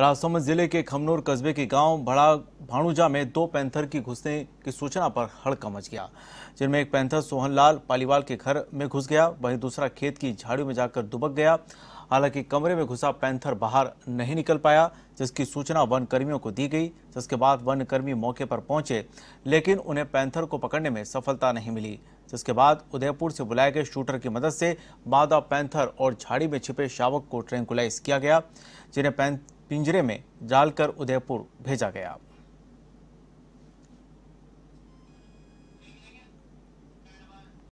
राजसमंद जिले के खमनोर कस्बे के गांव भड़ा भाणुजा में दो पैंथर की घुसने की सूचना पर हड़का मच गया जिनमें एक पैंथर सोहनलाल पालीवाल के घर में घुस गया वहीं दूसरा खेत की झाड़ी में जाकर दुबक गया हालांकि कमरे में घुसा पैंथर बाहर नहीं निकल पाया जिसकी सूचना वन कर्मियों को दी गई जिसके बाद वन कर्मी मौके पर पहुंचे लेकिन उन्हें पैंथर को पकड़ने में सफलता नहीं मिली जिसके बाद उदयपुर से बुलाए गए शूटर की मदद से मादा पैंथर और झाड़ी में छिपे शावक को ट्रेंकुलाइज किया गया जिन्हें पैंथ पिंजरे में डालकर उदयपुर भेजा गया